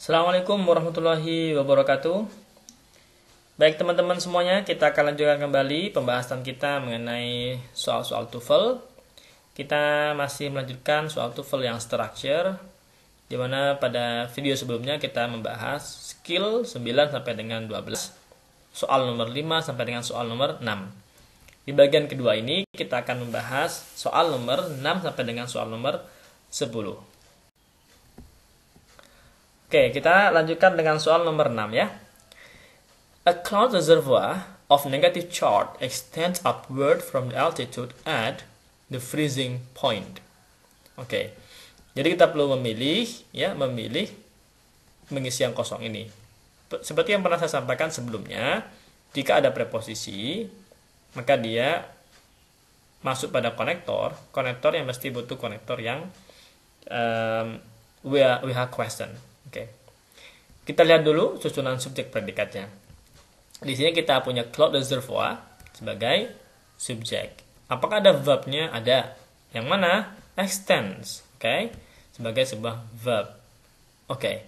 Assalamualaikum warahmatullahi wabarakatuh. Baik teman-teman semuanya, kita akan lanjutkan kembali pembahasan kita mengenai soal-soal TOEFL. Kita masih melanjutkan soal TOEFL yang structure, di mana pada video sebelumnya kita membahas skill 9 sampai dengan 12, soal nomor 5 sampai dengan soal nomor 6. Di bagian kedua ini kita akan membahas soal nomor 6 sampai dengan soal nomor 10. Oke, kita lanjutkan dengan soal nomor 6 ya. A cloud reservoir of negative charge extends upward from the altitude at the freezing point. Oke. Jadi kita perlu memilih ya, memilih mengisi yang kosong ini. Seperti yang pernah saya sampaikan sebelumnya, jika ada preposisi, maka dia masuk pada konektor, konektor yang mesti butuh konektor yang um, we, are, we have question Oke. Kita lihat dulu susunan subjek predikatnya. Di sini kita punya cloud reservoir sebagai subjek. Apakah ada verbnya? Ada. Yang mana? Extends. Oke. Sebagai sebuah verb. Oke.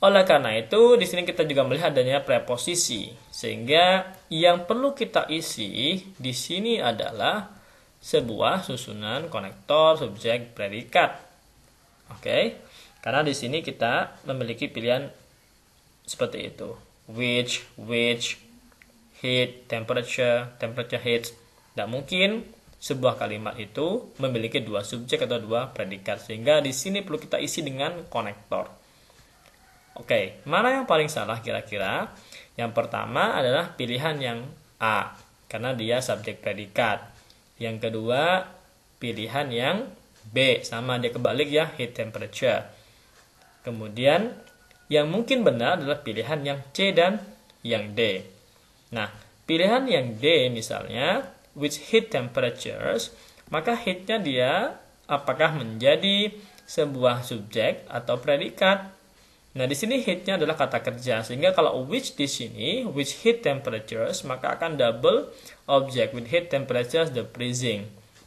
Oleh karena itu, di sini kita juga melihat adanya preposisi. Sehingga yang perlu kita isi di sini adalah sebuah susunan konektor subjek predikat. Oke. Okay? Karena di sini kita memiliki pilihan seperti itu. Which, which, heat, temperature, temperature heat. Tidak mungkin sebuah kalimat itu memiliki dua subjek atau dua predikat. Sehingga di sini perlu kita isi dengan konektor. Oke, mana yang paling salah kira-kira? Yang pertama adalah pilihan yang A, karena dia subjek predikat. Yang kedua, pilihan yang B, sama dia kebalik ya, heat temperature. Kemudian yang mungkin benar adalah pilihan yang C dan yang D. Nah, pilihan yang D misalnya which heat temperatures, maka heatnya dia apakah menjadi sebuah subjek atau predikat. Nah, di sini heatnya adalah kata kerja, sehingga kalau which di sini, which heat temperatures, maka akan double object with heat temperatures the freezing.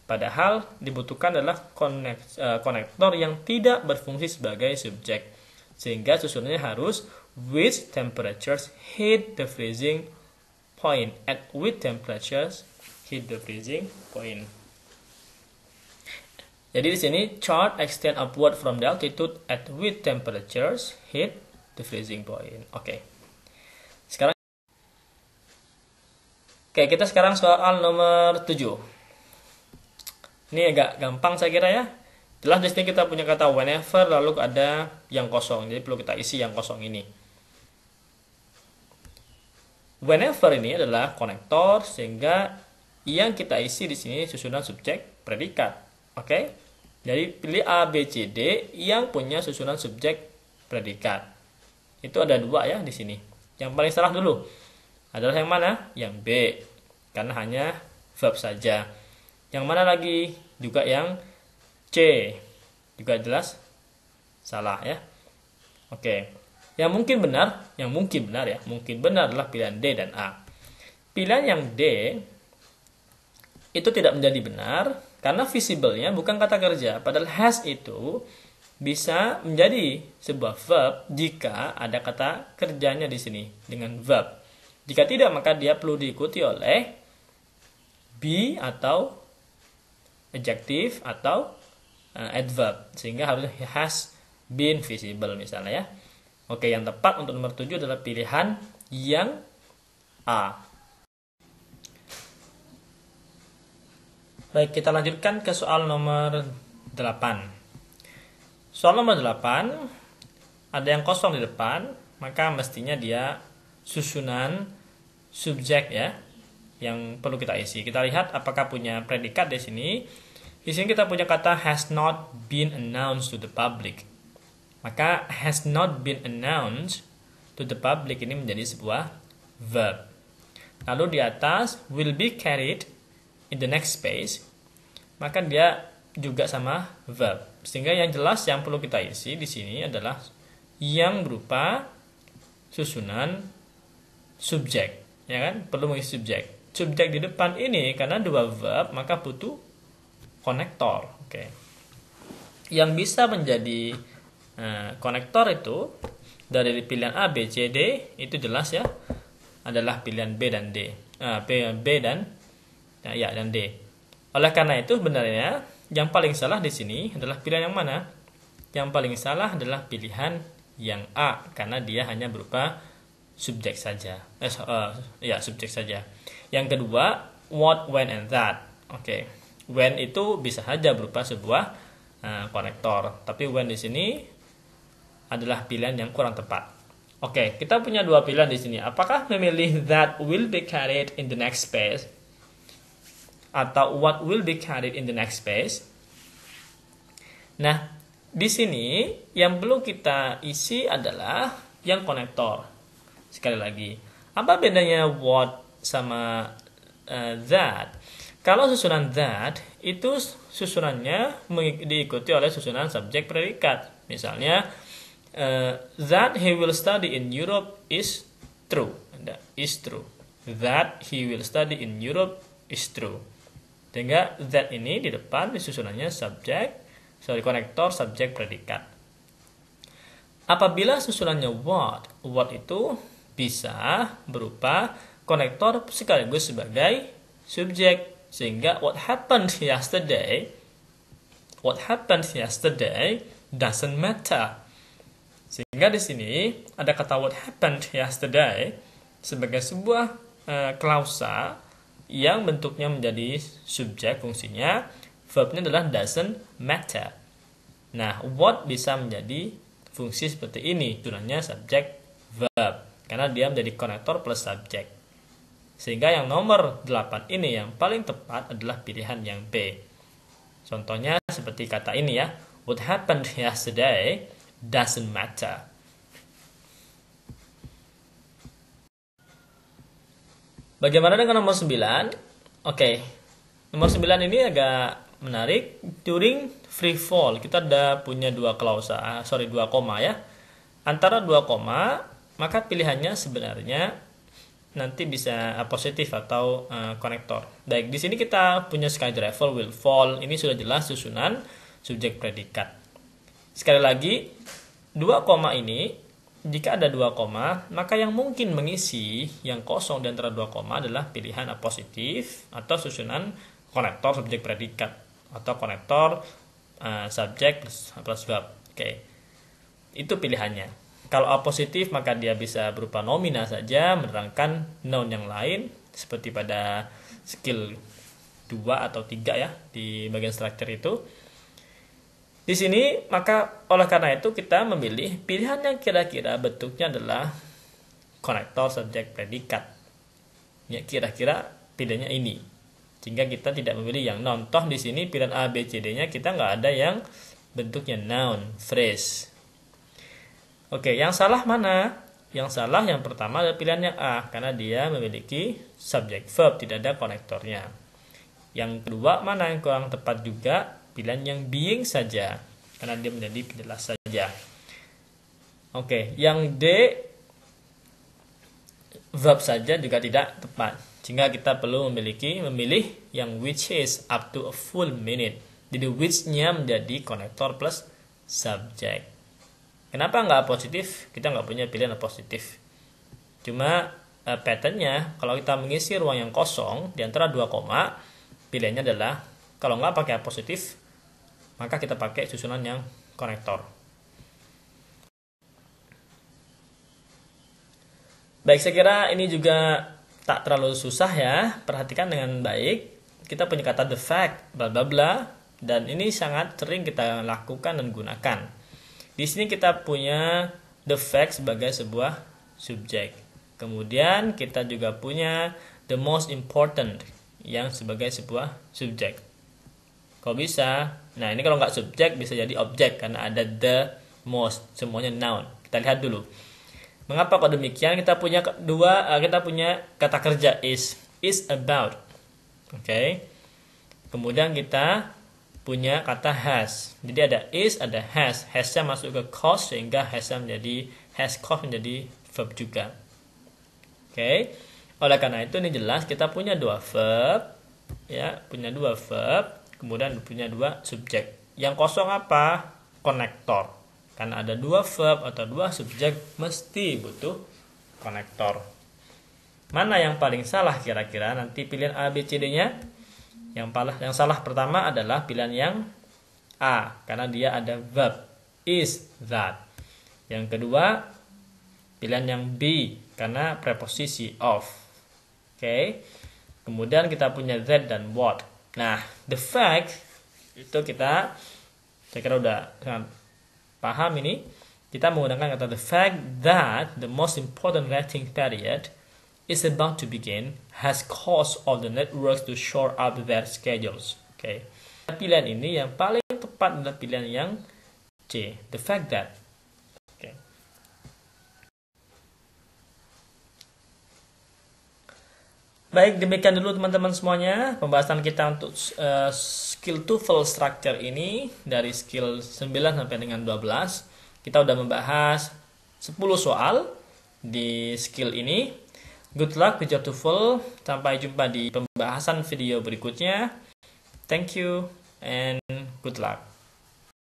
Padahal dibutuhkan adalah konektor eh, yang tidak berfungsi sebagai subjek. Sehingga susunannya harus with temperatures hit the freezing point at with temperatures hit the freezing point. Jadi di sini chart extend upward from the altitude at with temperatures hit the freezing point. Oke. Okay. Sekarang Oke, okay, kita sekarang soal nomor 7. Ini agak gampang saya kira ya. Jelas di sini kita punya kata whenever lalu ada yang kosong. Jadi perlu kita isi yang kosong ini. Whenever ini adalah konektor sehingga yang kita isi di sini susunan subjek predikat. Oke? Okay? Jadi pilih A B C D yang punya susunan subjek predikat. Itu ada dua ya di sini. Yang paling salah dulu adalah yang mana? Yang B. Karena hanya verb saja. Yang mana lagi? Juga yang C juga jelas salah ya. Oke. Yang mungkin benar, yang mungkin benar ya, mungkin benar adalah pilihan D dan A. Pilihan yang D itu tidak menjadi benar karena visible-nya bukan kata kerja. Padahal has itu bisa menjadi sebuah verb jika ada kata kerjanya di sini dengan verb. Jika tidak maka dia perlu diikuti oleh be atau adjective atau uh, adverb sehingga harus has been visible misalnya ya. Oke, yang tepat untuk nomor 7 adalah pilihan yang A. Baik, kita lanjutkan ke soal nomor 8. Soal nomor 8 ada yang kosong di depan, maka mestinya dia susunan subjek ya yang perlu kita isi. Kita lihat apakah punya predikat di sini. Di sini kita punya kata has not been announced to the public. Maka has not been announced to the public ini menjadi sebuah verb. Lalu di atas will be carried in the next space. Maka dia juga sama verb. Sehingga yang jelas yang perlu kita isi di sini adalah yang berupa susunan subjek, ya kan? Perlu mengisi subjek. Subjek di depan ini karena dua verb maka butuh konektor. Oke. Okay. Yang bisa menjadi uh, eh, konektor itu dari pilihan A, B, C, D itu jelas ya adalah pilihan B dan D. Uh, eh, B, B dan uh, ya dan D. Oleh karena itu sebenarnya yang paling salah di sini adalah pilihan yang mana? Yang paling salah adalah pilihan yang A karena dia hanya berupa subjek saja. Eh, uh, ya subjek saja. Yang kedua what, when, and that. Oke. Okay when itu bisa saja berupa sebuah uh, eh, konektor tapi when di sini adalah pilihan yang kurang tepat oke okay, kita punya dua pilihan di sini apakah memilih that will be carried in the next space atau what will be carried in the next space nah di sini yang perlu kita isi adalah yang konektor sekali lagi apa bedanya what sama uh, that kalau susunan that itu susunannya diikuti oleh susunan subjek predikat. Misalnya uh, that he will study in Europe is true. Is true. That he will study in Europe is true. Sehingga that ini di depan susunannya subjek, sorry konektor subjek predikat. Apabila susunannya what, what itu bisa berupa konektor sekaligus sebagai subjek sehingga what happened yesterday, what happened yesterday doesn't matter. Sehingga di sini ada kata what happened yesterday sebagai sebuah uh, klausa yang bentuknya menjadi subjek fungsinya verbnya adalah doesn't matter. Nah, what bisa menjadi fungsi seperti ini, tulangnya subjek verb karena dia menjadi konektor plus subjek. Sehingga yang nomor 8 ini yang paling tepat adalah pilihan yang B. Contohnya seperti kata ini ya, what happened yesterday doesn't matter. Bagaimana dengan nomor 9? Oke. Okay. Nomor 9 ini agak menarik during free fall. Kita ada punya dua klausa, ah, sorry dua koma ya. Antara dua koma, maka pilihannya sebenarnya nanti bisa uh, positif atau uh, konektor. Baik, di sini kita punya driver will fall. Ini sudah jelas susunan subjek predikat. Sekali lagi, dua koma ini jika ada dua koma, maka yang mungkin mengisi yang kosong di antara dua koma adalah pilihan A positif atau susunan konektor subjek predikat atau konektor uh, subjek plus, plus verb. Oke. Okay. Itu pilihannya. Kalau A positif maka dia bisa berupa nomina saja menerangkan noun yang lain seperti pada skill 2 atau 3 ya di bagian structure itu. Di sini maka oleh karena itu kita memilih pilihan yang kira-kira bentuknya adalah konektor subjek predikat. Ya kira-kira pilihannya ini. Sehingga kita tidak memilih yang non. Toh di sini pilihan A B C D-nya kita nggak ada yang bentuknya noun, phrase. Oke, yang salah mana? Yang salah yang pertama adalah pilihan yang A karena dia memiliki subject verb tidak ada konektornya. Yang kedua mana yang kurang tepat juga? Pilihan yang being saja karena dia menjadi penjelas saja. Oke, yang D verb saja juga tidak tepat. Sehingga kita perlu memiliki memilih yang which is up to a full minute. Jadi which-nya menjadi konektor plus subject. Kenapa nggak positif? Kita nggak punya pilihan positif. Cuma uh, patternnya, kalau kita mengisi ruang yang kosong di antara dua koma, pilihannya adalah kalau nggak pakai positif, maka kita pakai susunan yang konektor. Baik, saya kira ini juga tak terlalu susah ya. Perhatikan dengan baik. Kita punya kata the fact, bla bla bla, dan ini sangat sering kita lakukan dan gunakan. Di sini kita punya the fact sebagai sebuah subjek. Kemudian kita juga punya the most important yang sebagai sebuah subjek. Kalau bisa, nah ini kalau nggak subjek bisa jadi objek karena ada the most semuanya noun. Kita lihat dulu. Mengapa kok demikian? Kita punya dua eh, kita punya kata kerja is is about. Oke. Okay. Kemudian kita punya kata has. Jadi ada is, ada has. Hasnya masuk ke cause sehingga hasnya menjadi has cause menjadi verb juga. Oke. Okay. Oleh karena itu ini jelas kita punya dua verb ya, punya dua verb, kemudian punya dua subjek. Yang kosong apa? Konektor. Karena ada dua verb atau dua subjek mesti butuh konektor. Mana yang paling salah kira-kira? Nanti pilihan A B C D-nya yang salah, yang salah pertama adalah pilihan yang A karena dia ada verb is that. Yang kedua pilihan yang B karena preposisi of. Oke. Okay? Kemudian kita punya that dan what. Nah, the fact itu kita saya kira udah sangat paham ini. Kita menggunakan kata the fact that the most important writing period is about to begin has caused all the networks to shore up their schedules. Okay. Pilihan ini yang paling tepat adalah pilihan yang C, the fact that. Okay. Baik, demikian dulu teman-teman semuanya pembahasan kita untuk uh, skill TOEFL structure ini dari skill 9 sampai dengan 12. Kita sudah membahas 10 soal di skill ini Good luck with your TOEFL. Sampai jumpa di pembahasan video berikutnya. Thank you and good luck.